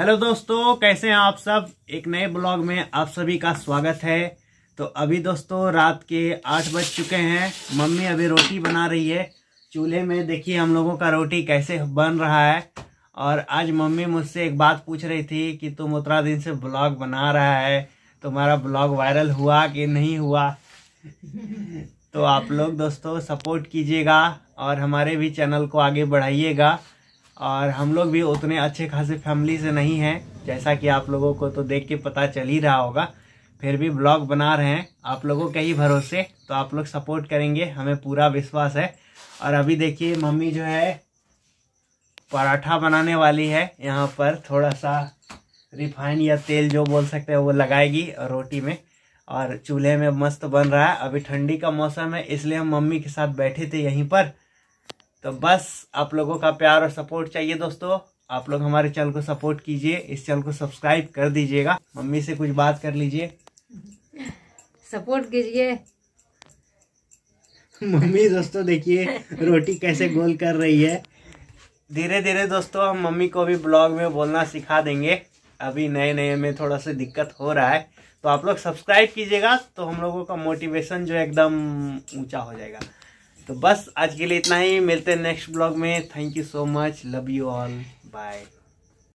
hello दोस्तों कैसे हैं आप सब एक नए ब्लॉग में आप सभी का स्वागत है तो अभी दोस्तों रात के आठ बज चुके हैं मम्मी अभी रोटी बना रही है चूल्हे में देखिए हम लोगों का रोटी कैसे बन रहा है और आज मम्मी मुझसे एक बात पूछ रही थी कि तुम उतना दिन से ब्लॉग बना रहा है तुम्हारा ब्लॉग वायरल हुआ कि नहीं हुआ तो आप लोग दोस्तों सपोर्ट कीजिएगा और हमारे भी चैनल को आगे बढ़ाइएगा और हम लोग भी उतने अच्छे खासे फैमिली से नहीं हैं जैसा कि आप लोगों को तो देख के पता चल ही रहा होगा फिर भी ब्लॉग बना रहे हैं आप लोगों के ही भरोसे तो आप लोग सपोर्ट करेंगे हमें पूरा विश्वास है और अभी देखिए मम्मी जो है पराठा बनाने वाली है यहाँ पर थोड़ा सा रिफाइन या तेल जो बोल सकते हैं वो लगाएगी रोटी में और चूल्हे में मस्त बन रहा है अभी ठंडी का मौसम है इसलिए हम मम्मी के साथ बैठे थे यहीं पर तो बस आप लोगों का प्यार और सपोर्ट चाहिए दोस्तों आप लोग हमारे चैनल को सपोर्ट कीजिए इस चैनल को सब्सक्राइब कर दीजिएगा मम्मी से कुछ बात कर लीजिए सपोर्ट कीजिए मम्मी दोस्तों देखिए रोटी कैसे गोल कर रही है धीरे धीरे दोस्तों हम मम्मी को भी ब्लॉग में बोलना सिखा देंगे अभी नए नए में थोड़ा सा दिक्कत हो रहा है तो आप लोग सब्सक्राइब कीजिएगा तो हम लोगों का मोटिवेशन जो एकदम ऊंचा हो जाएगा तो बस आज के लिए इतना ही मिलते हैं नेक्स्ट ब्लॉग में thank you so much love you all bye